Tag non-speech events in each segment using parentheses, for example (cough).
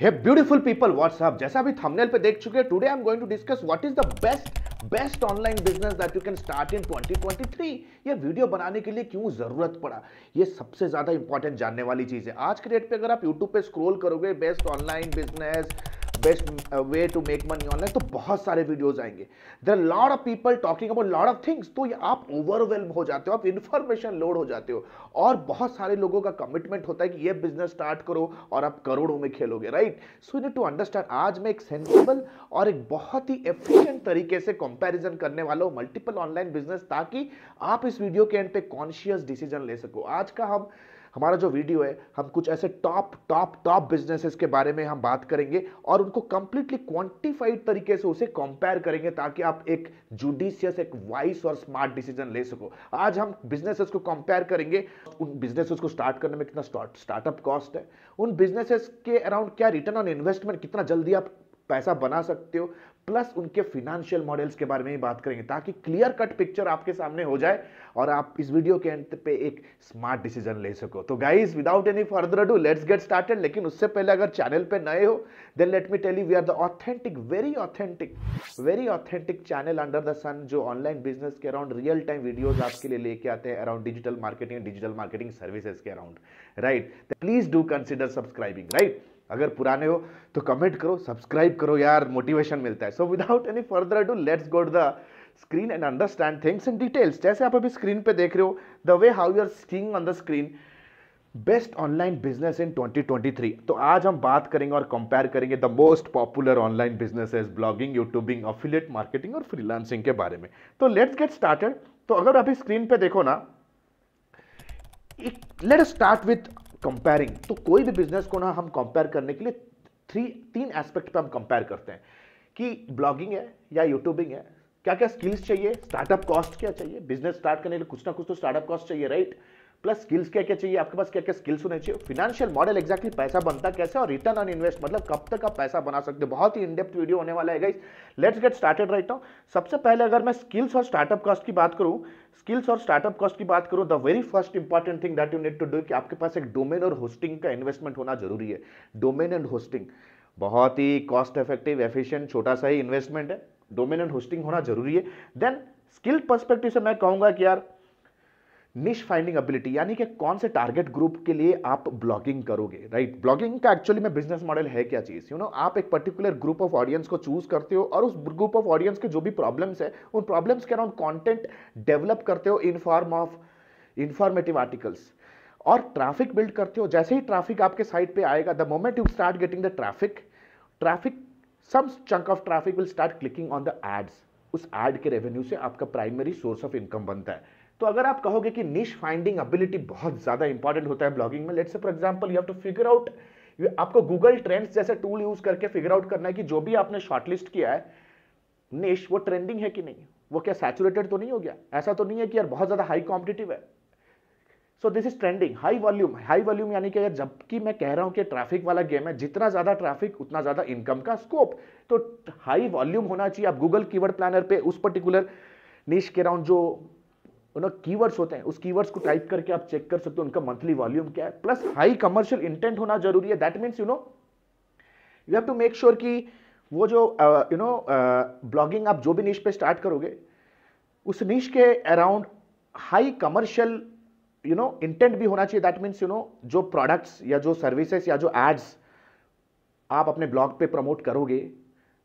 हे beautiful people WhatsApp जैसा भी thumbnail पे देख चुके हैं today I am going to discuss what is the best best online business that you can start in 2023 ये video बनाने के लिए क्यों जरूरत पड़ा ये सबसे ज्यादा इंपॉर्टेंट जानने वाली चीज है आज के डेट पे अगर आप यूट्यूब पे स्क्रोल करोगे best online business best way to make money online तो बहुत सारे वीडियोज आएंगे there lot of people talking about lot of things तो आप ओवरवेल्म हो जाते हो आप इन्फॉर्मेशन लोड हो जाते हो और बहुत सारे लोगों का कमिटमेंट होता है कि ये बिजनेस स्टार्ट करो और आप करोड़ों में खेलोगे right so you to understand आज मैं एक सेंसिबल और एक बहुत ही एफिशियंट तरीके से कंपेरिजन करने वाला हूँ मल्टीपल ऑनलाइन बिजनेस ताकि आप इस वीडियो के एंड पे कॉन्शियस डिसीजन ले सको आज का हम हमारा जो वीडियो है हम कुछ ऐसे टॉप टॉप टॉप बिजनेसेस के बारे में हम बात करेंगे और उनको कंप्लीटली क्वांटिफाइड तरीके से उसे कंपेयर करेंगे ताकि आप एक जुडिशियस एक वाइस और स्मार्ट डिसीजन ले सको आज हम बिजनेसेस को कंपेयर करेंगे उन बिजनेसेस को स्टार्ट करने में कितना स्टार्टअप कॉस्ट है उन बिजनेसेस के अराउंड क्या रिटर्न ऑन इन्वेस्टमेंट कितना जल्दी आप पैसा बना सकते हो प्लस उनके फिनेंशियल मॉडल्स के बारे में ही बात करेंगे ताकि क्लियर कट पिक्चर आपके सामने हो जाए और आप इस वीडियो के अंत पे एक स्मार्ट डिसीजन ले सको तो guys without any further do let's get started लेकिन उससे पहले अगर चैनल पे नए हो then let me tell you we are the authentic very authentic very authentic channel under the sun जो ऑनलाइन बिजनेस के अराउंड रियल टाइम वीडियोज आपके लिए लेके आते हैं around digital marketing digital marketing services के around right please do consider subscribing right अगर पुराने हो तो कमेंट करो सब्सक्राइब करो यार मोटिवेशन मिलता है so without any further do let's go to the screen and understand things in details जैसे आप अभी स्क्रीन पे देख रहे हो the way how you are seeing on the screen best online business in 2023 तो आज हम बात करेंगे और कंपेयर करेंगे the most popular online businesses blogging youtubing affiliate marketing और फ्रीलांसिंग के बारे में तो लेट्स गेट स्टार्टेड तो अगर अभी स्क्रीन पे देखो ना लेट स्टार्ट विथ कंपेयरिंग तो कोई भी बिजनेस को ना हम कंपेयर करने के लिए थ्री तीन एस्पेक्ट पे हम कंपेयर करते हैं कि ब्लॉगिंग है या यूट्यूबिंग है क्या क्या स्किल्स चाहिए स्टार्टअप कॉस्ट क्या चाहिए बिजनेस स्टार्ट करने के लिए कुछ ना कुछ तो स्टार्टअप कॉस्ट चाहिए राइट right? प्लस स्किल्स क्या क्या चाहिए आपके पास क्या क्या स्किल्स होने चाहिए फिनेंशियल मॉडल एक्जैक्टली पैसा बनता कैसे और रिटर्न ऑन इन्वेस्ट मतलब कब तक आप पैसा बना सकते हो बहुत ही इनडेप्थ वीडियो होने वाला है guys let's get started right now सबसे पहले अगर मैं स्किल्स और स्टार्टअप कॉस्ट की बात करूँ स्किल्स और स्टार्टअप कॉस्ट की बात करूँ the very first important thing that you need to do कि आपके पास एक डोमेन और होस्टिंग का इन्वेस्टमेंट होना जरूरी है डोमेन एंड होस्टिंग बहुत ही कॉस्ट इफेक्टिव एफिशियंट छोटा सा ही इन्वेस्टमेंट है डोमेन एंड होस्टिंग होना जरूरी है देन स्किल पर्सपेक्टिव से मैं कहूँगा कि यार निश फाइंडिंग एबिलिटी यानी कि कौन से टारगेट ग्रुप के लिए आप ब्लॉगिंग करोगे राइट ब्लॉगिंग का एक्चुअली में बिजनेस मॉडल है क्या चीज़ यू नो आप एक पर्टिकुलर ग्रुप ऑफ ऑडियंस को चूज करते हो और उस ग्रुप ऑफ ऑडियंस के जो भी प्रॉब्लम्स है उन प्रॉब्लम्स के अराउंड कॉन्टेंट डेवलप करते हो in form of informative articles और ट्रैफिक बिल्ड करते हो जैसे ही ट्रैफिक आपके साइट पे आएगा the moment you start getting the traffic traffic some chunk of traffic will start clicking on the ads उस एड के रेवेन्यू से आपका प्राइमरी सोर्स ऑफ इनकम बनता है तो अगर आप कहोगे कि निश फाइंडिंग एबिलिटी बहुत ज़्यादा इंपॉर्टेंट होता है ब्लॉगिंग में let's for example you have to figure out आपको गूगल ट्रेंड्स जैसे टूल यूज करके फिगर आउट करना है कि जो भी आपने शॉर्टलिस्ट किया है निश वो ट्रेंडिंग है कि नहीं वो क्या सैचुरेटेड तो नहीं हो गया ऐसा तो नहीं है कि यार बहुत ज़्यादा हाई कॉम्पिटेटिव है so this is trending high volume high volume यानी कि अगर जबकि मैं कह रहा हूं कि ट्रैफिक वाला गेम है जितना ज़्यादा ट्रैफिक उतना ज़्यादा इनकम का स्कोप तो हाई वॉल्यूम होना चाहिए आप गूगल कीवर्ड प्लानर पे उस पर्टिकुलर निश के राउंड जो उन्होंने कीवर्ड्स होते हैं उस कीवर्ड्स को टाइप करके आप चेक कर सकते हो उनका मंथली वॉल्यूम क्या है प्लस हाई कमर्शियल इंटेंट होना जरूरी है that means you know you have to make sure कि वो जो यू नो ब्लॉगिंग आप जो भी नीच पे स्टार्ट करोगे उस नीच के around high commercial you know intent भी होना चाहिए दैट मीन्स यू नो जो प्रोडक्ट्स या जो सर्विसेज या जो एड्स आप अपने ब्लॉग पे प्रमोट करोगे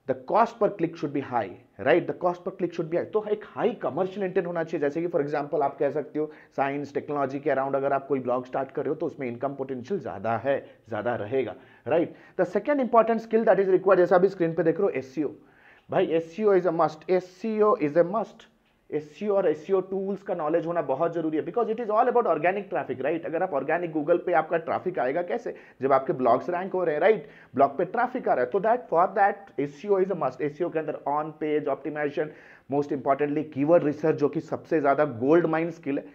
the cost per click should be high right the cost per click should be high तो एक हाई कमर्शियल इंटेंट होना चाहिए जैसे कि फॉर एग्जाम्पल आप कह सकते हो साइंस टेक्नोलॉजी के अराउंड अगर आप कोई ब्लॉग स्टार्ट कर रहे हो तो उसमें इनकम पोटेंशियल ज़्यादा है ज़्यादा रहेगा right the second important skill that is required जैसा अभी स्क्रीन पर देख रहे हो एस e भाई S E O is a must S E O is a must S e और एस टूल्स e का नॉलेज होना बहुत जरूरी है because it is all about organic traffic right अगर आप ऑर्गेनिक गूगल पे आपका ट्रैफिक आएगा कैसे जब आपके ब्लॉग्स रैंक हो रहे हैं राइट ब्लॉग पे ट्रैफिक आ रहा है तो that for that S is a must S के अंदर on page optimisation most importantly keyword research जो कि सबसे ज़्यादा गोल्ड माइन स्किल है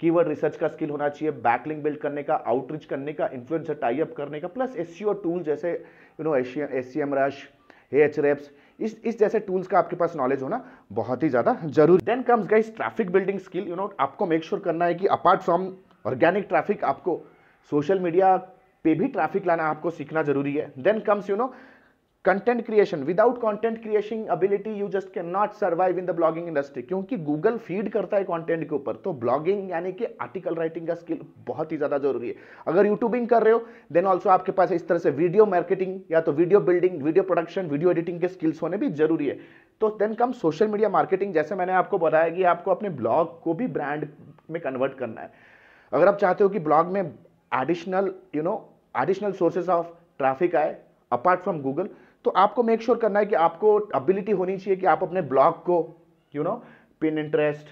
कीवर्ड रिसर्च का स्किल होना चाहिए बैकलिंग बिल्ड करने का आउटरीच करने का इन्फ्लुएंसर टाइप करने का प्लस एस टूल जैसे you know S E M rush Ahrefs इस इस जैसे टूल्स का आपके पास नॉलेज होना बहुत ही ज़्यादा जरूरी then comes guys traffic building skill you know आपको मेक श्योर sure करना है कि अपार्ट फ्रॉम ऑर्गेनिक ट्रैफिक आपको सोशल मीडिया पे भी ट्रैफिक लाना आपको सीखना जरूरी है then comes you know content creation without content creation ability you just can not survive in the blogging industry क्योंकि गूगल फीड करता है कंटेंट के ऊपर तो ब्लॉगिंग यानी कि आर्टिकल राइटिंग का स्किल बहुत ही ज़्यादा जरूरी है अगर यूट्यूबिंग कर रहे हो देन ऑल्सो आपके पास इस तरह से वीडियो मार्केटिंग या तो video building video production video editing के स्किल्स होने भी जरूरी है तो then come social media marketing जैसे मैंने आपको बताया कि आपको अपने ब्लॉग को भी ब्रांड में कन्वर्ट करना है अगर आप चाहते हो कि ब्लॉग में additional you know additional sources of traffic आए अपार्ट फ्रॉम गूगल तो आपको मेक श्योर sure करना है कि आपको एबिलिटी होनी चाहिए कि आप अपने ब्लॉग को you know Pinterest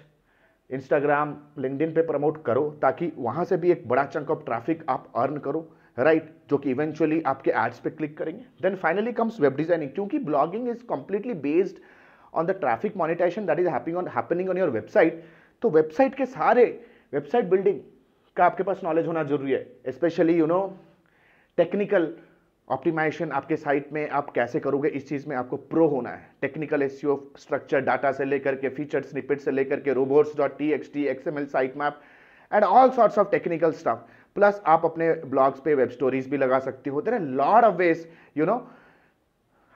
Instagram LinkedIn पे प्रमोट करो ताकि वहाँ से भी एक बड़ा चंक ऑफ ट्रैफिक आप अर्न करो राइट right, जो कि इवेंचुअली आपके एड्स पे क्लिक करेंगे then finally comes web designing क्योंकि blogging is completely based on the traffic monetisation that is on happening on your website तो वेबसाइट के सारे वेबसाइट बिल्डिंग का आपके पास नॉलेज होना जरूरी है specially you know technical optimisation आपके साइट में आप कैसे करोगे इस चीज़ में आपको प्रो होना है टेक्निकल एस स्ट्रक्चर डाटा से लेकर के फीचर स्निपेट से लेकर के robots dot T X T X M L site map and all sorts of technical staff plus आप अपने ब्लॉग्स पे वेब स्टोरीज भी लगा सकती हो there are lot of ways you know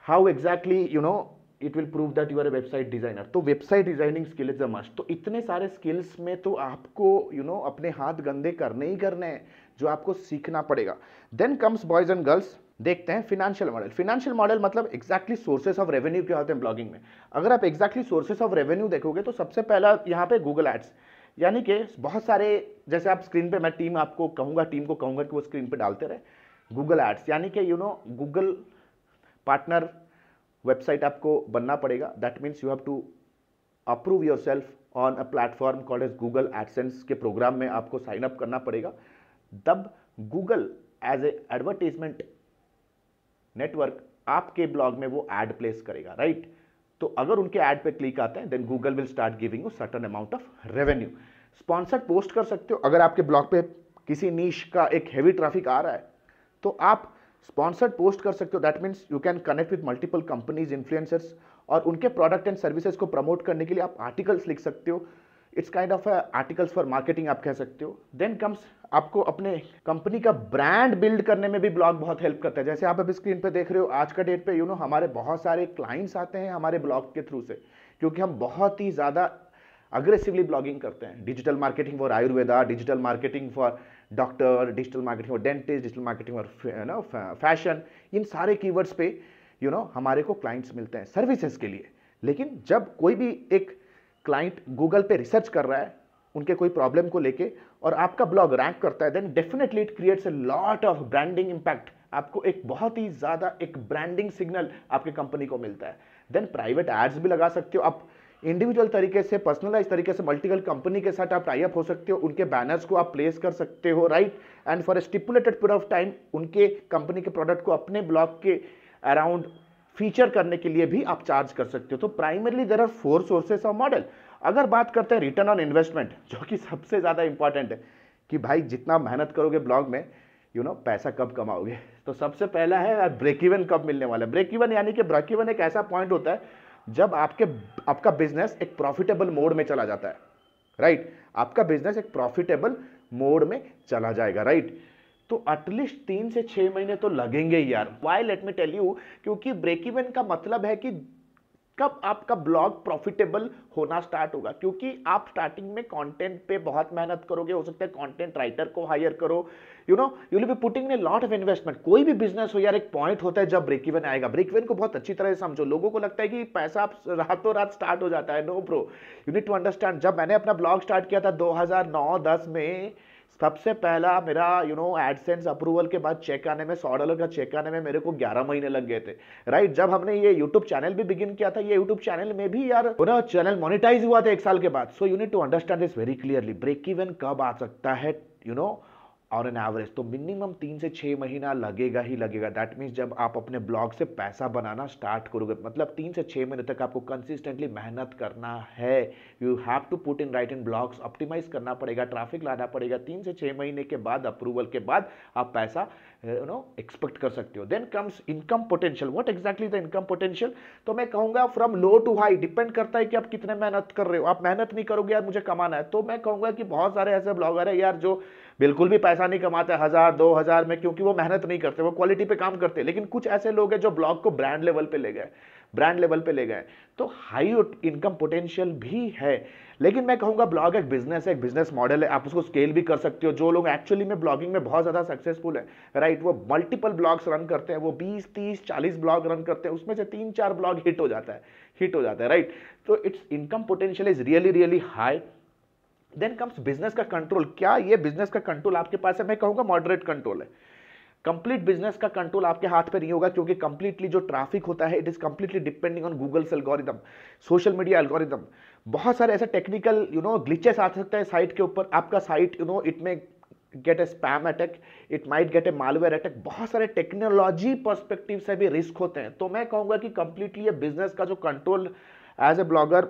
how exactly you know it will prove that you are website designer तो website designing skill is a must तो इतने सारे स्किल्स में तो आपको यू you नो know, अपने हाथ गंदे करने ही करने हैं जो आपको सीखना पड़ेगा then comes boys and girls देखते हैं फिनेंशियल मॉडल फिनेंशियल मॉडल मतलब एक्जैक्टली सोर्सेस ऑफ रेवेन्यू क्या होते हैं ब्लॉगिंग में अगर आप एक्जैक्टली सोर्सेस ऑफ रेवेन्यू देखोगे तो सबसे पहला यहाँ पे गूगल एड्स यानी कि बहुत सारे जैसे आप स्क्रीन पे मैं टीम आपको कहूँगा टीम को कहूँगा कि वो स्क्रीन पे डालते रहे गूगल एड्स यानी कि you know Google partner website आपको बनना पड़ेगा that means you have to approve yourself on a platform call as Google AdSense के प्रोग्राम में आपको साइन अप करना पड़ेगा तब Google as a advertisement network आपके ब्लॉग में वो एड प्लेस करेगा राइट तो अगर उनके एड पे क्लिक आते हैं then Google will start giving you certain amount of revenue sponsored post कर सकते हो अगर आपके ब्लॉग पे किसी नीश का एक हैवी ट्रैफिक आ रहा है तो आप स्पॉन्सर्ड पोस्ट कर सकते हो that means you can connect with multiple companies influencers और उनके प्रोडक्ट एंड सर्विसेज को प्रमोट करने के लिए आप आर्टिकल्स लिख सकते हो it's kind of articles for marketing आप कह सकते हो देन कम्स आपको अपने कंपनी का ब्रांड बिल्ड करने में भी ब्लॉग बहुत हेल्प करता है जैसे आप अभी स्क्रीन पे देख रहे हो आज का डेट पे यू you नो know, हमारे बहुत सारे क्लाइंट्स आते हैं हमारे ब्लॉग के थ्रू से क्योंकि हम बहुत ही ज़्यादा अग्रेसिवली ब्लॉगिंग करते हैं digital marketing for Ayurveda digital marketing for doctor digital marketing for dentist digital marketing for no fashion इन सारे कीवर्ड्स पे यू you नो know, हमारे को क्लाइंट्स मिलते हैं सर्विसेज के लिए लेकिन जब कोई भी एक क्लाइंट गूगल पे रिसर्च कर रहा है उनके कोई प्रॉब्लम को लेके और आपका ब्लॉग रैंक करता है then definitely it creates a lot of branding impact आपको एक बहुत ही ज़्यादा एक ब्रांडिंग सिग्नल आपके कंपनी को मिलता है देन प्राइवेट एड्स भी लगा सकते हो आप इंडिविजुअल तरीके से पर्सनलाइज तरीके से मल्टीपल कंपनी के साथ आप टाइप हो सकते हो उनके बैनर्स को आप प्लेस कर सकते हो right and for a stipulated period of time उनके कंपनी के प्रोडक्ट को अपने ब्लॉग के अराउंड फीचर करने के लिए भी आप चार्ज कर सकते हो तो primarily there are four sources of model अगर बात करते हैं रिटर्न ऑन इन्वेस्टमेंट जो कि सबसे ज़्यादा इंपॉर्टेंट है कि भाई जितना मेहनत करोगे ब्लॉग में यू you नो know, पैसा कब कमाओगे तो सबसे पहला है ब्रेक इवन कब मिलने वाला है ब्रेक इवन यानी कि ब्रेक इवन एक ऐसा पॉइंट होता है जब आपके आपका बिजनेस एक प्रॉफिटेबल मोड में चला जाता है राइट right? आपका बिजनेस एक प्रॉफिटेबल मोड में चला जाएगा राइट right? तो एटलीस्ट तीन से छह महीने तो लगेंगे यार why let me tell you क्योंकि ब्रेक इवन का मतलब है कि कब आपका ब्लॉग प्रॉफिटेबल होना स्टार्ट होगा क्योंकि आप स्टार्टिंग में कंटेंट पे बहुत मेहनत करोगे हो सकता है कंटेंट राइटर को हायर करो you know you will be putting a lot of investment कोई भी बिजनेस हो यार एक पॉइंट होता है जब ब्रेक इवन आएगा ब्रेक इवन को बहुत अच्छी तरह से समझो लोगों को लगता है कि पैसा आप (laughs) रातों रात स्टार्ट हो जाता है no bro you need to understand जब मैंने अपना ब्लॉग स्टार्ट किया था दो हजार में सबसे पहला मेरा यू नो एडसेंस अप्रूवल के बाद चेक आने में सौ डॉलर का चेक आने में मेरे को 11 महीने लग गए थे राइट right? जब हमने ये यूट्यूब चैनल भी बिगिन किया था ये यूट्यूब चैनल में भी यार पूरा चैनल मोनिटाइज हुआ था एक साल के बाद so you need to understand this very clearly break even कब आ सकता है you you know know, on an average तो मिनिमम तीन से छः महीना लगेगा ही लगेगा दैट मीन्स जब आप अपने ब्लॉग से पैसा बनाना स्टार्ट करोगे मतलब तीन से छः महीने तक आपको कंसिस्टेंटली मेहनत करना है you have to put in write in blogs optimize करना पड़ेगा ट्रैफिक लाना पड़ेगा तीन से छः महीने के बाद अप्रूवल के बाद आप पैसा यू नो एक्सपेक्ट कर सकते हो then comes income potential what exactly the income potential तो मैं कहूँगा from low to high depend करता है कि आप कितने मेहनत कर रहे हो आप मेहनत नहीं करोगे यार मुझे कमाना है तो मैं कहूँगा कि बहुत सारे ऐसे ब्लॉगर है यार जो बिल्कुल भी पैसा नहीं कमाते हज़ार दो हज़ार में क्योंकि वो मेहनत नहीं करते वो क्वालिटी पे काम करते लेकिन कुछ ऐसे लोग हैं जो ब्लॉग को ब्रांड लेवल पे ले गए ब्रांड लेवल पे ले गए तो हाई इनकम पोटेंशियल भी है लेकिन मैं कहूँगा ब्लॉग एक बिजनेस है एक बिजनेस मॉडल है आप उसको स्केल भी कर सकते हो जो लोग एक्चुअली में ब्लॉगिंग में बहुत ज़्यादा सक्सेसफुल है राइट वो मल्टीपल ब्लॉग्स रन करते हैं वो बीस तीस चालीस ब्लॉग रन करते हैं उसमें से तीन चार ब्लॉग हिट हो जाता है हिट हो जाता है राइट तो it's income potential is really really high then comes business का कंट्रोल क्या ये बिजनेस का कंट्रोल आपके पास है मैं कहूँगा मॉडरेट कंट्रोल है कंप्लीट बिजनेस का कंट्रोल आपके हाथ पे नहीं होगा क्योंकि कंप्लीटली जो ट्रैफिक होता है it is completely depending on Google's algorithm social media algorithm बहुत सारे ऐसे टेक्निकल यू नो ग्लिचेस आ सकते हैं साइट के ऊपर आपका site you know it may get a spam attack it might get a malware attack बहुत सारे टेक्नोलॉजी परस्पेक्टिव से भी रिस्क होते हैं तो मैं कहूँगा कि कंप्लीटली ये बिजनेस का जो control as a blogger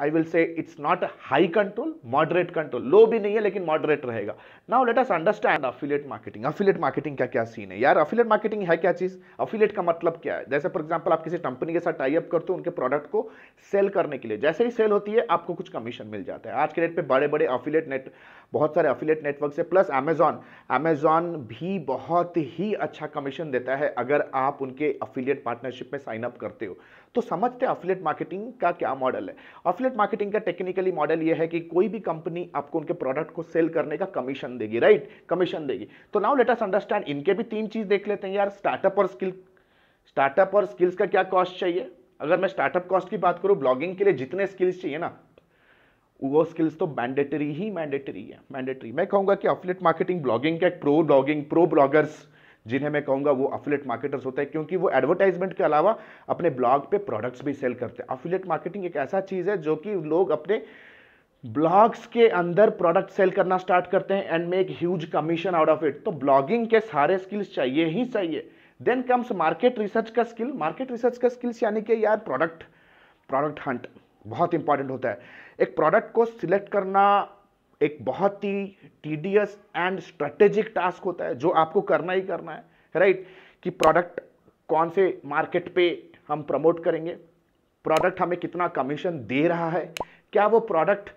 I will say it's not high control moderate control low भी नहीं है लेकिन मॉडरेट रहेगा now let us understand affiliate marketing affiliate marketing का क्या सीन है यार अफिलेट मार्केटिंग है क्या चीज़ अफिलेट का मतलब क्या है जैसे फॉर एग्जाम्पल आप किसी कंपनी के साथ टाइप करते हो उनके प्रोडक्ट को सेल करने के लिए जैसे ही सेल होती है आपको कुछ कमीशन मिल जाता है आज के डेट पर बड़े बड़े अफिलेट नेट बहुत सारे अफिलेट नेटवर्क से प्लस अमेजॉन अमेजॉन भी बहुत ही अच्छा कमीशन देता है अगर आप उनके अफिलेट पार्टनरशिप में साइन अप करते हो तो समझते हैं अफिलेट मार्केटिंग का क्या मॉडल है अफिलेट मार्केटिंग का टेक्निकली मॉडल यह है कि कोई भी कंपनी आपको उनके प्रोडक्ट को सेल करने का कमीशन देगी राइट कमीशन देगी तो नाउ लेट अस अंडरस्टैंड इनके भी तीन चीज देख लेते हैं यार स्टार्टअप और स्किल स्टार्टअप और स्किल्स का क्या कॉस्ट चाहिए अगर मैं स्टार्टअप कॉस्ट की बात करूँ ब्लॉगिंग के लिए जितने स्किल्स चाहिए ना वो स्किल्स तो मैंडेटरी ही मैंडेटरी है मैंडेटरी मैं कहूँगा कि अफिलेट मार्केटिंग ब्लॉगिंग के प्रो ब्लॉगिंग प्रो ब्लॉगर्स जिन्हें मैं कहूँगा वो अफिलेट मार्केटर्स होते हैं क्योंकि वो एडवर्टाइजमेंट के अलावा अपने ब्लॉग पे प्रोडक्ट्स भी सेल करते हैं अफिलेट मार्केटिंग एक ऐसा चीज़ है जो कि लोग अपने ब्लॉग्स के अंदर प्रोडक्ट सेल करना स्टार्ट करते हैं and make huge commission out of it तो ब्लॉगिंग के सारे स्किल्स चाहिए ही चाहिए देन कम्स मार्केट रिसर्च का स्किल मार्केट रिसर्च का स्किल्स यानी कि यार प्रोडक्ट प्रोडक्ट हंट बहुत इंपॉर्टेंट होता है एक प्रोडक्ट को सिलेक्ट करना एक बहुत ही टीडियस एंड स्ट्रेटेजिक टास्क होता है जो आपको करना ही करना है राइट right? कि प्रोडक्ट कौन से मार्केट पे हम प्रमोट करेंगे प्रोडक्ट हमें कितना कमीशन दे रहा है क्या वो प्रोडक्ट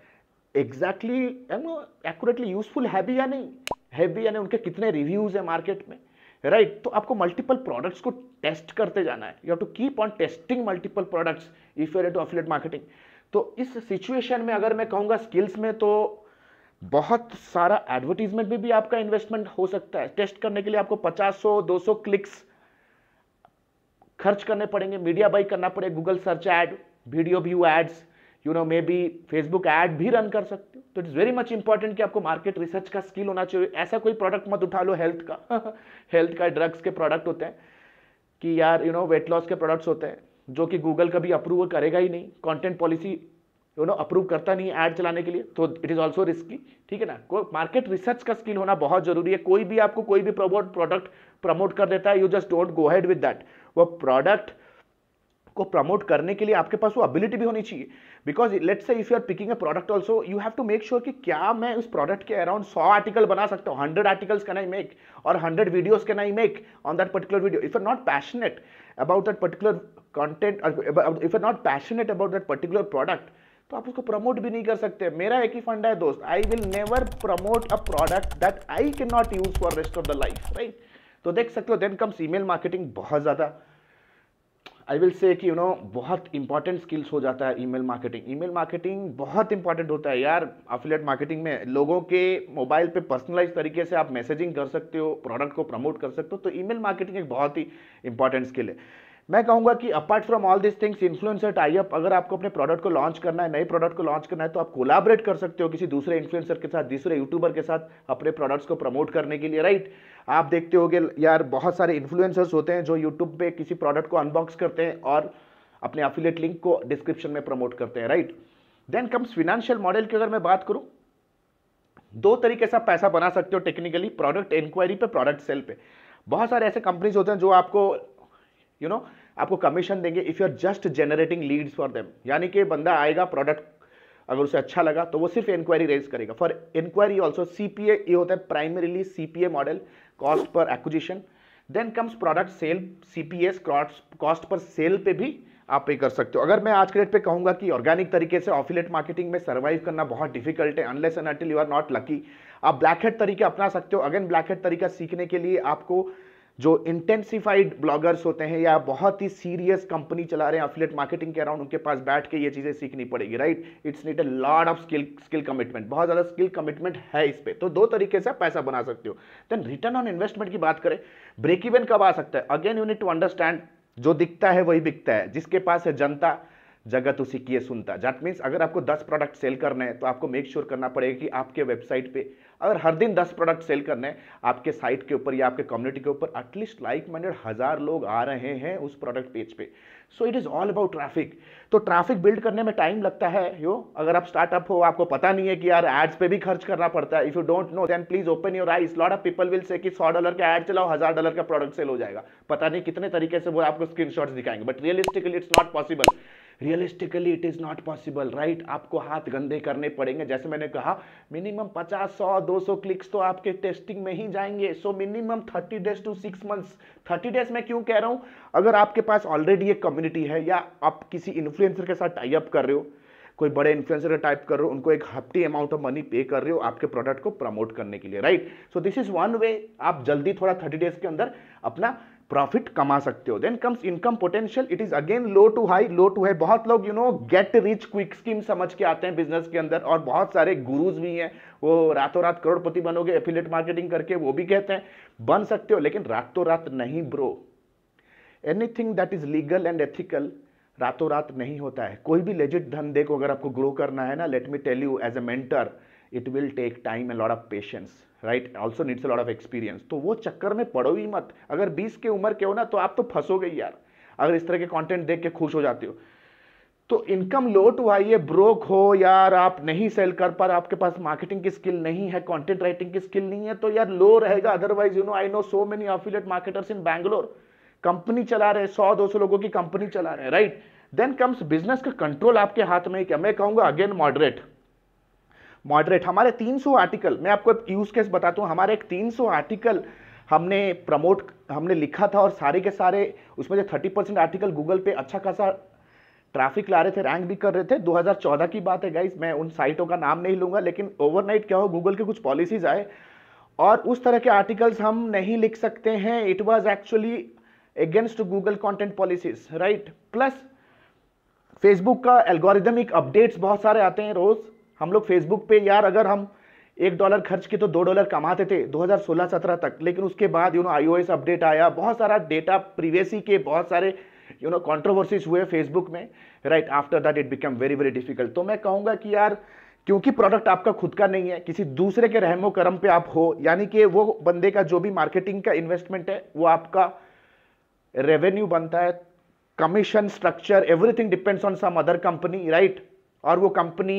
एग्जैक्टली एक्यूरेटली यूजफुल है भी या नहीं है भी या नहीं उनके कितने रिव्यूज़ हैं मार्केट में राइट right? तो आपको मल्टीपल प्रोडक्ट्स को टेस्ट करते जाना है you have to keep on testing multiple products if you to affiliate marketing तो इस सिचुएशन में अगर मैं कहूँगा स्किल्स में तो बहुत सारा एडवर्टीजमेंट भी, भी आपका इन्वेस्टमेंट हो सकता है टेस्ट करने के लिए आपको पचास सौ दो सौ क्लिक्स खर्च करने पड़ेंगे मीडिया बाई करना पड़ेगा Google search ad video view ads you know maybe Facebook ad भी रन कर सकते हो तो it is very much important कि आपको मार्केट रिसर्च का स्किल होना चाहिए ऐसा कोई प्रोडक्ट मत उठा लो हेल्थ का हेल्थ (laughs) का ड्रग्स के प्रोडक्ट होते हैं कि यार यू नो वेट लॉस के प्रोडक्ट्स होते हैं जो कि गूगल कभी अप्रूव करेगा ही नहीं content policy you know approve करता नहीं ऐड चलाने के लिए तो इट इज़ ऑल्सो रिस्की ठीक है ना को मार्केट रिसर्च का स्किल होना बहुत जरूरी है कोई भी आपको कोई भी प्रमोट प्रोडक्ट प्रमोट कर देता है you just don't go ahead with that वो प्रोडक्ट को प्रमोट करने के लिए आपके पास वो अबिलिटी भी होनी चाहिए because let say if you are picking a product also you have to make sure कि क्या मैं उस प्रोडक्ट के अराउंड सौ आर्टिकल बना सकता हूँ hundred articles can I make और hundred videos can I make on that particular video if are not passionate about that particular content if are not passionate about that particular product तो आप उसको promote भी नहीं कर सकते मेरा एक ही फंड है दोस्त I will never promote a product that I can not use for rest of the life right तो देख सकते हो देन कम्स ईमेल मार्केटिंग बहुत ज़्यादा आई विल से कि यू नो बहुत इंपॉर्टेंट स्किल्स हो जाता है ईमेल मार्केटिंग ईमेल मार्केटिंग बहुत इंपॉर्टेंट होता है यार अफिलेट मार्केटिंग में लोगों के मोबाइल पे पर्सनलाइज तरीके से आप मैसेजिंग कर सकते हो प्रोडक्ट को प्रमोट कर सकते हो तो ईमेल मार्केटिंग एक बहुत ही इंपॉर्टेंट स्किल है मैं कहूंगा कि apart from all this things influencer type अगर आपको अपने प्रोडक्ट को लॉन्च करना है नए प्रोडक्ट को लॉन्च करना है तो आप कोलाबरेट कर सकते हो किसी दूसरे इन्फ्लुएंसर के साथ दूसरे यूट्यूबर के साथ अपने प्रोडक्ट्स को प्रमोट करने के लिए राइट आप देखते हो यार बहुत सारे इन्फ्लुएंसर्स होते हैं जो यूट्यूब पे किसी प्रोडक्ट को अनबॉक्स करते हैं और अपने अफिलेट लिंक को डिस्क्रिप्शन में प्रमोट करते हैं right then comes financial model की अगर मैं बात करूँ दो तरीके से आप पैसा बना सकते हो टेक्निकली प्रोडक्ट इंक्वायरी पे प्रोडक्ट सेल पे बहुत सारे ऐसे कंपनीज होते हैं जो आपको यू नो आपको कमीशन देंगे if you are just generating leads for them यानी कि बंदा आएगा प्रोडक्ट अगर उसे अच्छा लगा तो वो सिर्फ इंक्वायरी रेज करेगा फॉर इंक्वायरी ऑल्सो सी ये होता है primarily C model cost per acquisition then comes product sale C P S cost per sale पे भी आप पे कर सकते हो अगर मैं आज के डेट पे कहूँगा कि ऑर्गेनिक तरीके से ऑफिलेट मार्केटिंग में सर्वाइव करना बहुत डिफिकल्ट है unless and until you are not lucky आप ब्लैक हेड तरीके अपना सकते हो अगेन ब्लैक हेड तरीका सीखने के लिए आपको जो इंटेंसिफाइड ब्लॉगर्स होते हैं या बहुत ही सीरियस कंपनी चला रहे हैं अफिलेट मार्केटिंग के अराउंड उनके पास बैठ के ये चीज़ें सीखनी पड़ेगी right it's need a lot of skill skill commitment बहुत ज़्यादा स्किल कमिटमेंट है इस पर तो दो तरीके से आप पैसा बना सकते हो देन रिटर्न ऑन इन्वेस्टमेंट की बात करें ब्रेक इवन कब आ सकता है अगेन यूनिट टू अंडरस्टैंड जो दिखता है वही बिकता है जिसके पास है जनता जगत उसी की सुनता जैट मीन्स अगर आपको 10 प्रोडक्ट सेल करने हैं तो आपको मेक श्योर sure करना पड़ेगा कि आपके वेबसाइट पे अगर हर दिन दस प्रोडक्ट सेल करने आपके साइट के ऊपर या आपके कम्युनिटी के ऊपर एटलीस्ट लाइक माइंडेड हज़ार लोग आ रहे हैं उस प्रोडक्ट पेज पे so it is all about traffic तो ट्रैफिक बिल्ड करने में टाइम लगता है यो अगर आप स्टार्टअप हो आपको पता नहीं है कि यार एड्स पे भी खर्च करना पड़ता है if you don't know then please open your eyes lot of people will say कि सौ डॉलर का एड चलाओ हज़ार डॉलर का प्रोडक्ट सेल हो जाएगा पता नहीं कितने तरीके से वो आपको स्क्रीन दिखाएंगे but realistically it's not possible realistically it is not possible right आपको हाथ गंदे करने पड़ेंगे जैसे मैंने कहा मिनिमम 50, सौ दो सौ क्लिक्स तो आपके टेस्टिंग में ही जाएंगे so minimum thirty days to six months thirty days मैं क्यों कह रहा हूँ अगर आपके पास ऑलरेडी एक कम्युनिटी है या आप किसी इन्फ्लुएंसर के साथ टाइप कर रहे हो कोई बड़े इन्फ्लुएंसर का टाइप कर रहे हो उनको एक हफ्ती अमाउंट ऑफ मनी पे कर रहे हो आपके प्रोडक्ट को प्रमोट करने के लिए right so this is one way आप जल्दी थोड़ा थर्टी डेज के अंदर अपना प्रॉफिट कमा सकते हो then comes income potential it is again low to high low to high बहुत लोग you know get rich quick scheme समझ के आते हैं बिजनेस के अंदर और बहुत सारे गुरुज भी हैं वो रातों रात करोड़पति बनोगे एफिलेट मार्केटिंग करके वो भी कहते हैं बन सकते हो लेकिन रातों रात नहीं bro anything that is legal and ethical रातों रात नहीं होता है कोई भी लेजिट धंधे को अगर आपको ग्रो करना है ना let me tell you as a mentor it will take time and lot of patience right also needs a lot of experience तो वो चक्कर में पड़ो ही मत अगर बीस के उम्र के हो ना तो आप तो फंसोगे यार अगर इस तरह के कॉन्टेंट देख के खुश हो जाते हो तो इनकम लो टू आई है ब्रोक हो यार आप नहीं सेल कर पा रहे आपके पास मार्केटिंग की स्किल नहीं है कंटेंट राइटिंग की स्किल नहीं है तो यार लो रहेगा otherwise you know I know so many affiliate marketers in Bangalore company चला रहे सौ दो सौ लोगों की कंपनी चला रहे राइट देन कम्स बिजनेस का कंट्रोल आपके हाथ में क्या मैं कहूंगा अगेन मॉडरेट मॉडरेट हमारे 300 आर्टिकल मैं आपको यूज़ केस बताता हूँ हमारे एक 300 आर्टिकल हमने प्रमोट हमने लिखा था और सारे के सारे उसमें से 30 परसेंट आर्टिकल गूगल पे अच्छा खासा ट्रैफिक ला रहे थे रैंक भी कर रहे थे 2014 की बात है गाइज मैं उन साइटों का नाम नहीं लूंगा लेकिन ओवरनाइट क्या हो गूगल के कुछ पॉलिसीज़ आए और उस तरह के आर्टिकल्स हम नहीं लिख सकते हैं it was actually against Google content policies right plus Facebook का एल्गोरिदमिक अपडेट्स बहुत सारे आते हैं रोज़ हम लोग फेसबुक पे यार अगर हम एक डॉलर खर्च के तो दो डॉलर कमाते थे 2016-17 तक लेकिन उसके बाद यू नो आईओएस अपडेट आया बहुत सारा डेटा प्रीवेसी के बहुत सारे यू नो कॉन्ट्रोवर्सीज हुए फेसबुक में right after that it become very very difficult तो मैं कहूँगा कि यार क्योंकि प्रोडक्ट आपका खुद का नहीं है किसी दूसरे के रहमो करम पे आप हो यानी कि वो बंदे का जो भी मार्केटिंग का इन्वेस्टमेंट है वो आपका रेवेन्यू बनता है commission structure everything depends on some other company right और वो कंपनी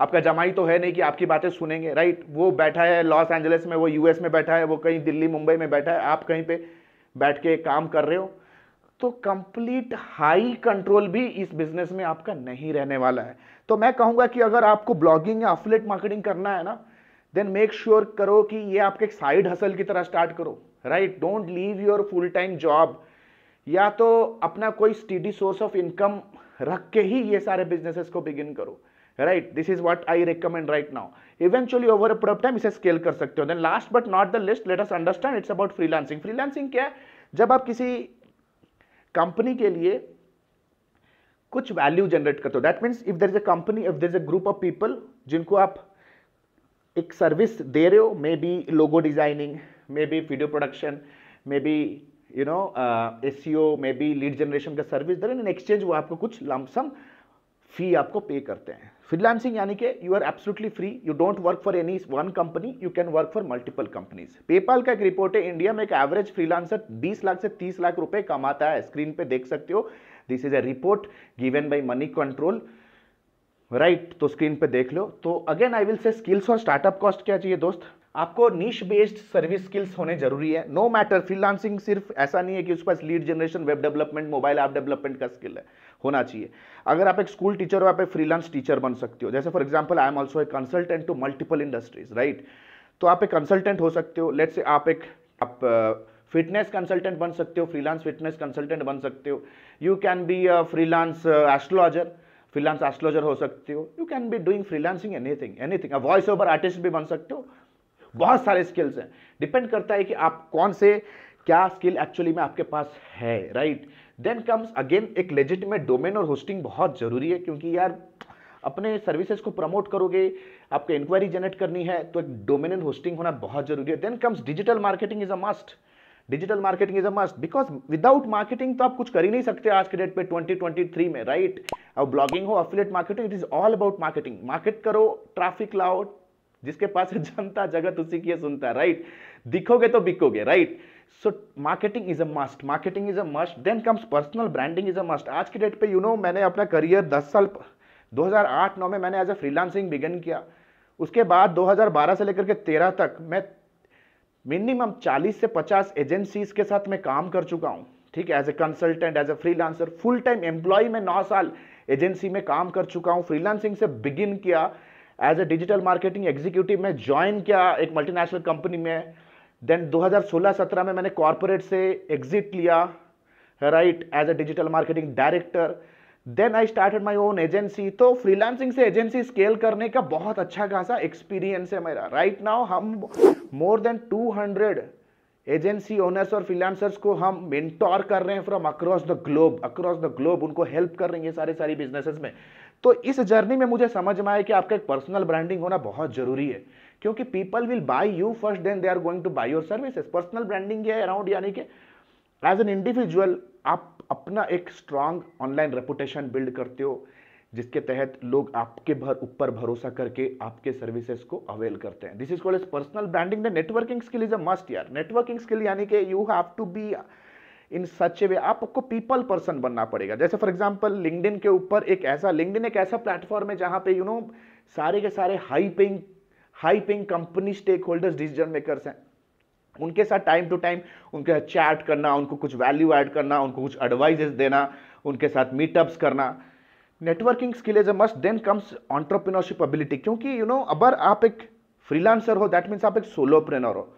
आपका जमाई तो है नहीं कि आपकी बातें सुनेंगे राइट वो बैठा है लॉस एंजलिस में वो यूएस में बैठा है वो कहीं दिल्ली मुंबई में बैठा है आप कहीं पे बैठ के काम कर रहे हो तो कंप्लीट हाई कंट्रोल भी इस बिजनेस में आपका नहीं रहने वाला है तो मैं कहूँगा कि अगर आपको ब्लॉगिंग या अफलेट मार्केटिंग करना है ना देन मेक श्योर करो कि ये आपके एक साइड हसल की तरह स्टार्ट करो right don't leave your full time job या तो अपना कोई स्टीडी सोर्स ऑफ इनकम रख के ही ये सारे बिजनेसेस को बिगिन करो right this is what I recommend right now eventually over a period time इसे स्केल कर सकते हो then last but not the least let us understand it's about freelancing freelancing क्या है जब आप किसी कंपनी के लिए कुछ वैल्यू जनरेट करते हो that means if there is a company if there is a group of people जिनको आप एक सर्विस दे रहे हो maybe logo designing maybe video production maybe you know S E O maybe lead generation का service हैं in exchange वो आपको कुछ लमसम फी आपको पे करते हैं फ्रीलांसिंग यानी कि you are absolutely free you don't work for any one company you can work for multiple companies PayPal का एक रिपोर्ट है इंडिया में एक एवरेज फ्रीलांसर 20 लाख से 30 लाख रुपए कमाता है स्क्रीन पे देख सकते हो this is a report given by Moneycontrol right तो स्क्रीन पे देख लो तो again I will say skills और स्टार्टअप कॉस्ट क्या चाहिए दोस्त आपको नीच बेस्ड सर्विस स्किल्स होने जरूरी है नो मैटर फ्रीलांसिंग सिर्फ ऐसा नहीं है कि उसके पास lead generation web development mobile app development का स्किल है होना चाहिए अगर आप एक स्कूल टीचर हो आप एक फ्रीलांस टीचर बन सकते हो जैसे for example I am also a consultant to multiple industries right तो आप एक कंसल्टेंट हो सकते हो लेट से आप एक आप फिटनेस uh, कंसल्टेंट बन सकते हो फ्रीलांस फिटनेस कंसल्टेंट बन सकते हो you can be a freelance astrologer freelance astrologer हो सकते हो you can be doing freelancing anything anything voice over artist भी बन सकते हो बहुत सारे स्किल्स हैं डिपेंड करता है कि आप कौन से क्या स्किल एक्चुअली में आपके पास है राइट देन कम्स अगेन एक में डोमेन और होस्टिंग बहुत ज़रूरी है क्योंकि यार अपने सर्विसेज को प्रमोट करोगे आपको इंक्वायरी जनरेट करनी है तो एक डोमेन एंड होस्टिंग होना बहुत जरूरी है then comes digital marketing is a must digital marketing is a must because without marketing तो आप कुछ कर ही नहीं सकते आज के डेट पे 2023 में राइट right? अब ब्लॉगिंग हो affiliate marketing it is all about marketing market करो ट्राफिक लाओ जिसके पास है (laughs) जनता जगत उसी की सुनता है राइट दिखोगे तो बिकोगे right so marketing is a must marketing is a must then comes personal branding is a must आज के डेट पे यू you नो know, मैंने अपना करियर 10 साल 2008-9 में मैंने एज अ फ्रीलांसिंग बिगन किया उसके बाद 2012 से लेकर के 13 तक मैं मिनिमम 40 से 50 एजेंसीज के साथ मैं काम कर चुका हूँ ठीक है as a consultant as a freelancer full time employee में नौ साल एजेंसी में काम कर चुका हूँ फ्रीलांसिंग से बिगिन किया as a digital marketing executive में ज्वाइन किया एक मल्टीनेशनल कंपनी में देन 2016-17 में मैंने कॉरपोरेट से एग्जिट लिया right as a digital marketing director then I started my own agency तो फ्रीलांसिंग से एजेंसी स्केल करने का बहुत अच्छा खासा एक्सपीरियंस है मेरा राइट right नाउ हम मोर देन 200 एजेंसी ओनर्स और फ्रीलांसर्स को हम मेंटोर कर रहे हैं from across the globe across the globe उनको हेल्प कर रहे हैं ये सारे सारी बिजनेसेस में तो इस जर्नी में मुझे समझ में आया कि आपका एक पर्सनल ब्रांडिंग होना बहुत जरूरी है क्योंकि people will buy you first then they are going to buy your services personal branding है अराउंड यानी कि एज एन इंडिविजुअल आप अपना एक स्ट्रांग ऑनलाइन रेपुटेशन बिल्ड करते हो जिसके तहत लोग आपके भर ऊपर भरोसा करके आपके सर्विसेज को अवेल करते हैं this is called as personal branding the networking skill is a must यार नेटवर्किंग स्किल यानी कि you have to be in such a way आपको पीपल पर्सन बनना पड़ेगा जैसे फॉर एग्जाम्पल लिंकडिन के ऊपर एक ऐसा लिंकडिन एक ऐसा प्लेटफॉर्म है जहाँ पे यू you नो know, सारे के सारे high paying high paying company stakeholders decision makers हैं उनके साथ टाइम टू टाइम उनके साथ चैट करना उनको कुछ वैल्यू ऐड करना उनको कुछ एडवाइजेस देना उनके साथ मीटअप्स करना networking skill is a must then comes entrepreneurship ability क्योंकि यू you नो know, अगर आप एक फ्रीलांसर हो दैट मीन्स आप एक सोलोप्रेनर हो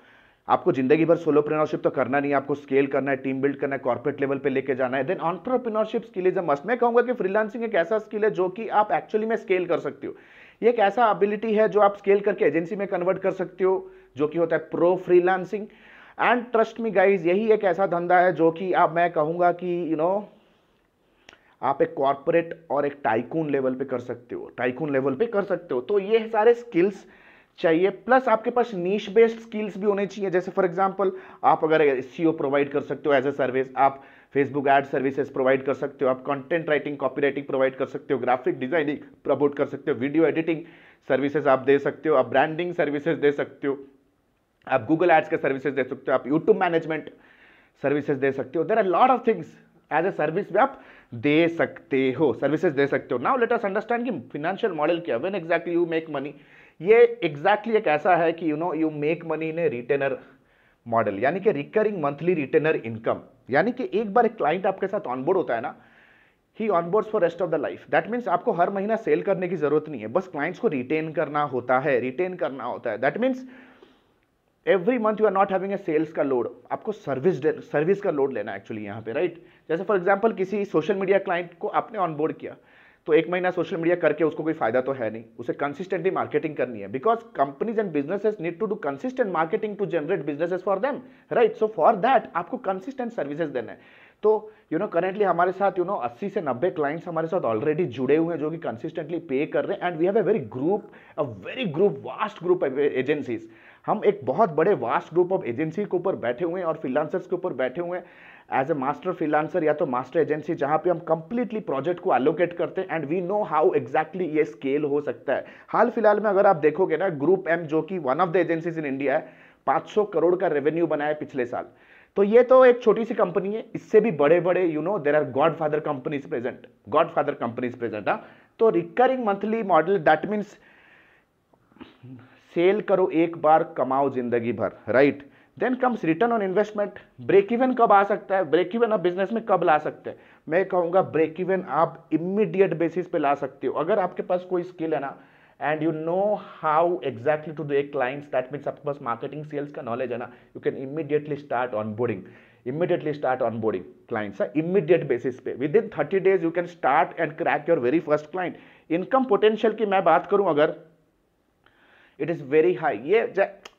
आपको जिंदगी भर सोलोप्रेनरशिप तो करना नहीं आपको स्केल करना है टीम बिल्ड करना है कॉर्पोरेट लेवल पे लेके जाना है then entrepreneurship skill is a must मैं कहूंगा कि फ्रीलांसिंग एक ऐसा स्किल है जो कि आप एक्चुअली में स्केल कर सकते हो ये एक ऐसा एबिलिटी है जो आप स्केल करके एजेंसी में कन्वर्ट कर सकते हो जो कि होता है pro freelancing and trust me guys यही एक ऐसा धंधा है जो कि आप मैं कहूंगा कि यू you नो know, आप एक कॉर्पोरेट और एक टाइकून लेवल पे कर सकते हो टाइकून लेवल पे कर सकते हो तो ये सारे स्किल्स चाहिए प्लस आपके पास नीच बेस्ड स्किल्स भी होने चाहिए जैसे फॉर एग्जांपल आप अगर सी प्रोवाइड e कर सकते हो एज ए सर्विस आप फेसबुक एड सर्विसेज प्रोवाइड कर सकते हो आप content writing copy writing provide कर सकते हो ग्राफिक डिजाइनिंग प्रमोट कर सकते हो वीडियो एडिटिंग सर्विसेज आप दे सकते हो आप ब्रांडिंग सर्विसेज दे सकते हो आप गूगल एड्स के सर्विसेज दे सकते हो आप यूट्यूब मैनेजमेंट सर्विसेज दे सकते हो there are lot of things as a service भी आप दे सकते हो सर्विसेज दे सकते हो नाउ लेट अस अंडरस्टैंड कि फिनेंशियल मॉडल क्या when exactly you make money ये एग्जैक्टली exactly एक ऐसा है कि you know you make money in a retainer model यानी कि रिकरिंग मंथली रिटेनर इनकम यानी कि एक बार एक क्लाइंट आपके साथ ऑनबोर्ड होता है ना ही onboards for rest of the life that means आपको हर महीना सेल करने की जरूरत नहीं है बस क्लाइंट्स को रिटेन करना होता है रिटेन करना होता है that means every month you are not having a sales का लोड आपको सर्विस सर्विस का लोड लेना एक्चुअली यहाँ पे राइट right? जैसे फॉर एग्जाम्पल किसी सोशल मीडिया क्लाइंट को आपने ऑनबोर्ड किया तो एक महीना सोशल मीडिया करके उसको कोई फायदा तो है नहीं उसे कंसिस्टेंटली मार्केटिंग करनी है because companies and businesses need to do consistent marketing to generate businesses for them right so for that आपको कंसिस्टेंट सर्विसेज देना है तो यू नो करेंटली हमारे साथ यू नो 80 से 90 क्लाइंट्स हमारे साथ ऑलरेडी जुड़े हुए हैं जो कि कंसिस्टेंटली पे कर रहे हैं and we have a very group a very group vast group agencies हम एक बहुत बड़े वास्ट ग्रुप ऑफ एजेंसी के ऊपर बैठे हुए हैं और फिलानसर्स के ऊपर बैठे हुए हैं एज ए मास्टर फ्रीलांसर या तो मास्टर एजेंसी जहां पे हम कंप्लीटली प्रोजेक्ट को एलोकेट करते हैं and we know how exactly ये स्केल हो सकता है हाल फिलहाल में अगर आप देखोगे ना ग्रुप एम जो कि one of the agencies in India है 500 करोड़ का रेवेन्यू बनाया पिछले साल तो ये तो एक छोटी सी कंपनी है इससे भी बड़े बड़े you know there are godfather companies present godfather companies present हाँ तो recurring monthly model that means sell करो एक बार कमाओ जिंदगी भर right right? Then comes return on investment break even कब आ सकता है ब्रेक इवन आप बिजनेस में कब ला सकते हैं मैं कहूँगा ब्रेक इवन आप इमीडिएट बेसिस पे ला सकते हो अगर आपके पास कोई स्किल है ना and you know how exactly to एक क्लाइंट्स दैट मीन्स आपके पास मार्केटिंग सेल्स का नॉलेज है ना you can immediately start onboarding immediately start onboarding clients immediate basis पे within thirty days you can start and crack your very first client income potential की मैं बात करूँ अगर it is very high ये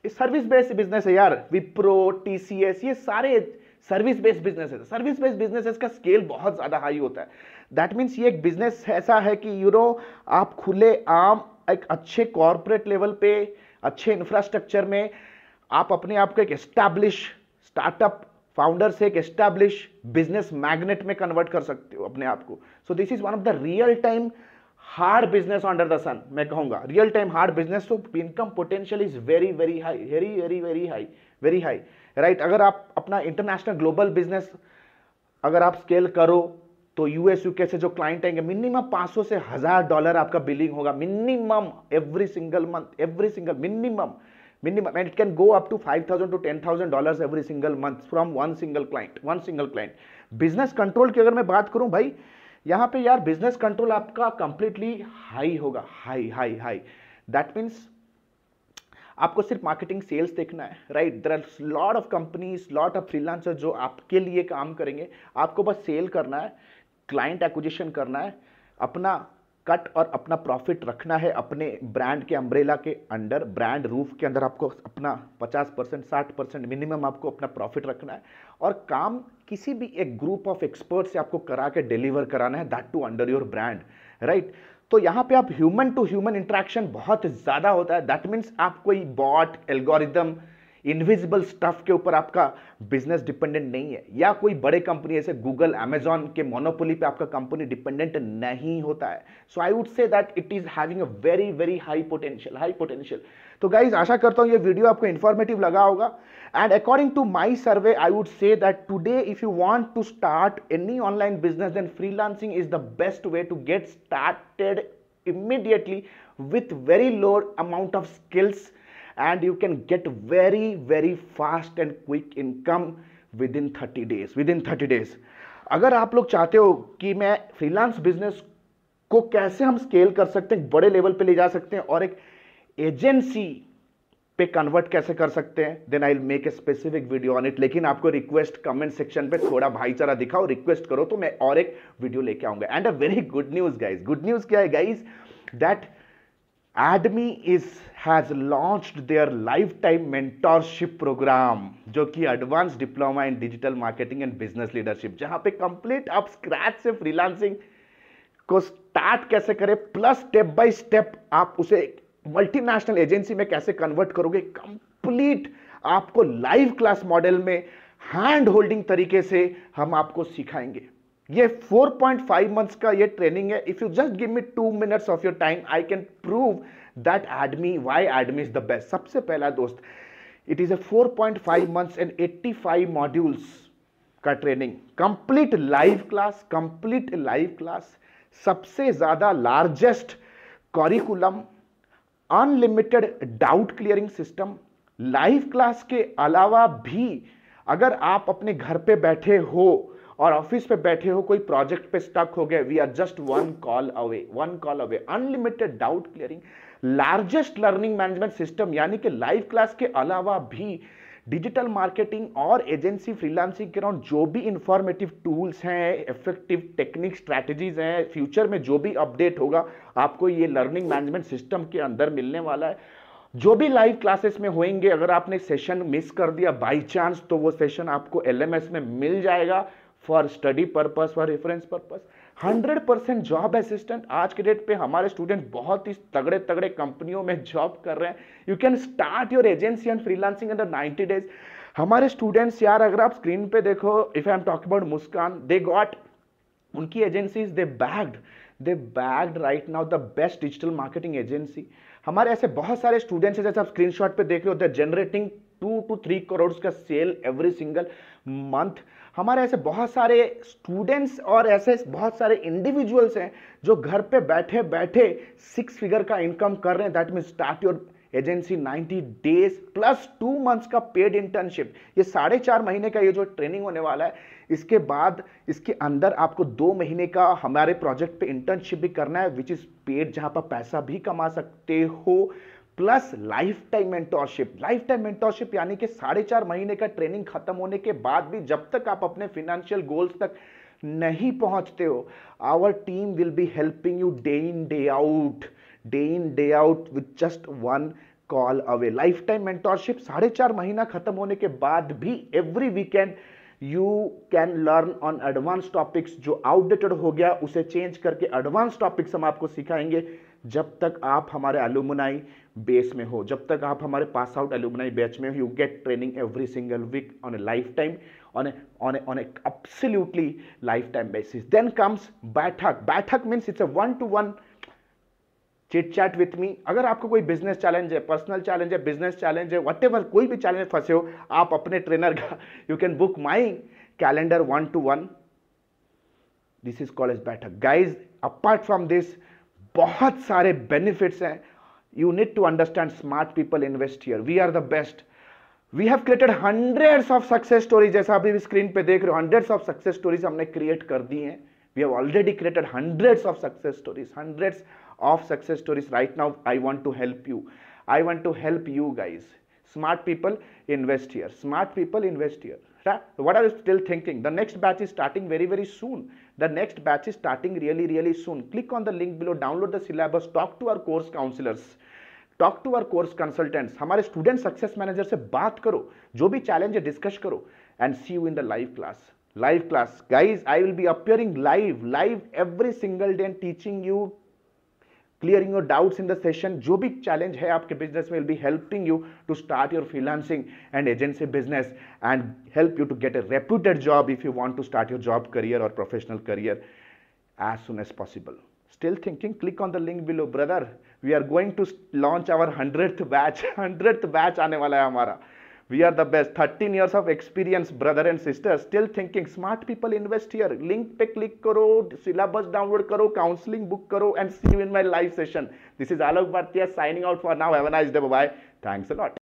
service based business है यार विप्रो टी ये सारे सर्विस बेस्ड बिजनेस है सर्विस बेस्ड बिजनेस का स्केल बहुत ज़्यादा हाई होता है दैट मीन्स ये एक बिजनेस ऐसा है कि यूरो you आप खुले आम एक अच्छे कॉरपोरेट लेवल पे अच्छे इंफ्रास्ट्रक्चर में आप अपने आप को एक एस्टैब्लिश स्टार्टअप फाउंडर से एक एस्टैब्लिश बिजनेस मैग्नेट में कन्वर्ट कर सकते हो अपने आप को so this is one of the real time hard business under the sun मैं कहूंगा रियल टाइम हार्ड बिजनेस तो income potential is very very high very very very high very high right अगर आप अपना इंटरनेशनल ग्लोबल बिजनेस अगर आप scale करो तो यूएस यूके से जो क्लाइंट आएंगे मिनिमम 500 से हजार डॉलर आपका बिलिंग होगा minimum every single month every single minimum minimum and it can go up to 5000 to ten thousand dollar every single month from one single client one single client business control की अगर मैं बात करूं भाई यहां पे यार बिजनेस कंट्रोल आपका कंप्लीटली हाई होगा high high high that means आपको सिर्फ मार्केटिंग सेल्स देखना है right there are lot of companies lot of freelancer जो आपके लिए काम करेंगे आपको बस सेल करना है क्लाइंट एक्विजिशन करना है अपना कट और अपना प्रॉफिट रखना है अपने ब्रांड के अम्ब्रेला के अंडर ब्रांड रूफ के अंदर आपको अपना 50 परसेंट साठ परसेंट मिनिमम आपको अपना प्रॉफिट रखना है और काम किसी भी एक ग्रुप ऑफ एक्सपर्ट से आपको करा के डिलीवर कराना है that to under your brand right तो यहाँ पे आप ह्यूमन टू ह्यूमन इंट्रैक्शन बहुत ज़्यादा होता है दैट मीन्स आप कोई बॉट एल्गोरिदम इनविजिबल स्टफ के ऊपर आपका बिजनेस डिपेंडेंट नहीं है या कोई बड़े कंपनी जैसे गूगल एमेजॉन के मोनोपोली पे आपका कंपनी डिपेंडेंट नहीं होता है so I would say that it is having a very very high potential high potential तो गाइज आशा करता हूँ ये वीडियो आपको इन्फॉर्मेटिव लगा होगा and according to my survey I would say that today if you want to start any online business then freelancing is the best way to get started immediately with very lower amount of skills and you can get very very fast and quick income within 30 days within 30 days अगर आप लोग चाहते हो कि मैं freelance business को कैसे हम स्केल कर सकते हैं बड़े लेवल पे ले जा सकते हैं और एक एजेंसी पे कन्वर्ट कैसे कर सकते हैं then I make a specific video on it लेकिन आपको रिक्वेस्ट कमेंट सेक्शन पे थोड़ा भाईचारा दिखाओ रिक्वेस्ट करो तो मैं और एक वीडियो लेके आऊंगा and a very good news guys good news क्या है guys that Admi is has launched their life time mentorship programme जो कि advance diploma in digital marketing and business leadership जहां पे कंप्लीट आप स्क्रैच से फ्रीलांसिंग को स्टार्ट कैसे करें प्लस स्टेप by स्टेप आप उसे multinational एजेंसी में कैसे कन्वर्ट करोगे कंप्लीट आपको लाइव क्लास मॉडल में हैंड होल्डिंग तरीके से हम आपको सिखाएंगे ये 4.5 मंथ्स का ये ट्रेनिंग है if you just give me two minutes of your time I can prove that Admi why Admi is the best सबसे पहला दोस्त it is a 4.5 months and 85 modules का training complete live class complete live class सबसे ज्यादा largest curriculum unlimited doubt clearing system live class के अलावा भी अगर आप अपने घर पे बैठे हो और ऑफिस पे बैठे हो कोई प्रोजेक्ट पे स्टक हो गए we are just one call away one call away unlimited doubt clearing largest learning management system यानी कि लाइव क्लास के अलावा भी डिजिटल मार्केटिंग और एजेंसी फ्रीलांसिंग के अराउंड जो भी इंफॉर्मेटिव टूल्स हैं इफेक्टिव टेक्निक स्ट्रैटेजीज हैं फ्यूचर में जो भी अपडेट होगा आपको ये लर्निंग मैनेजमेंट सिस्टम के अंदर मिलने वाला है जो भी लाइव क्लासेस में होंगे अगर आपने सेशन मिस कर दिया बाई चांस तो वो सेशन आपको एलएमएस में मिल जाएगा for study purpose for reference purpose 100 percent job assistant आज के डेट पे हमारे स्टूडेंट बहुत ही तगड़े तगड़े कंपनियों में जॉब कर रहे हैं you can start your agency and freelancing in the 90 days हमारे स्टूडेंट्स यार अगर आप स्क्रीन पे देखो if I am talk about Muskan they got उनकी agencies they bagged they bagged right now the best digital marketing agency हमारे ऐसे बहुत सारे स्टूडेंट्स हैं जैसे आप स्क्रीनशॉट पे देख रहे हो they generating two two three crore का सेल एवरी सिंगल मंथ हमारे ऐसे बहुत सारे स्टूडेंट्स और ऐसे बहुत सारे इंडिविजुअल्स हैं जो घर पे बैठे बैठे सिक्स फिगर का इनकम कर रहे हैं that mean start your agency 90 days plus two months का पेड इंटर्नशिप ये साढ़े चार महीने का ये जो ट्रेनिंग होने वाला है इसके बाद इसके अंदर आपको दो महीने का हमारे प्रोजेक्ट पे इंटर्नशिप भी करना है विच इज़ पेड जहाँ पर पैसा भी कमा सकते हो plus life time mentorship life time mentorship यानी कि साढ़े चार महीने का ट्रेनिंग खत्म होने के बाद भी जब तक आप अपने फिनेंशियल गोल्स तक नहीं पहुंचते हो our team will be helping you day in day out day in day out with just one call away life time mentorship साढ़े चार महीना खत्म होने के बाद भी every weekend you can learn on advance topics जो आउटडेटेड हो गया उसे चेंज करके एडवांस टॉपिक्स हम आपको सिखाएंगे जब तक आप हमारे एलुमनाई बेस में हो जब तक आप हमारे पास आउट एलुमनाई बैच में हो you get training every single week on a life time on on on absolutely life time basis then comes baithak baithak means it's a one to one chit chat with me अगर आपको कोई business challenge है personal challenge है business challenge है what कोई भी challenge फंसे हो आप अपने ट्रेनर का you can book my calendar one to one this is call as बैठक गाइज अपार्ट फ्रॉम दिस बहुत सारे बेनिफिट्स हैं you need to understand smart people invest here we are the best we have created hundreds of success stories जैसा अभी screen पे देख रहे हो हंड्रेड्स ऑफ सक्सेस स्टोरीज हमने क्रिएट कर दी हैं we have already created hundreds of success stories hundreds of success stories right now i want to help you i want to help you guys smart people invest here smart people invest here right? what are you still thinking the next batch is starting very very soon the next batch is starting really really soon click on the link below download the syllabus talk to our course counselors Talk to our course consultants. Hamare student success manager se baat karo. Jo bhi challenge hai discuss karo. And see you in the live class. Live class, guys. I will be appearing live, live every single day, teaching you. clearing your doubts in the session जो भी challenge है आपके business में will be helping you to start your freelancing and agency business and help you to get a reputed job if you want to start your job career or professional career as soon as possible. Still thinking? Click on the link below, brother. We are going to launch our 100th batch. 100th batch आने वाला है हमारा We are the best. 13 years of experience, brother and sister. Still thinking, smart people invest here. Link pe click karo, syllabus download karo, counseling book karo, and see you in my live session. This is Alok Bhartia signing out for now. Have a nice day. Bye-bye. Thanks a lot.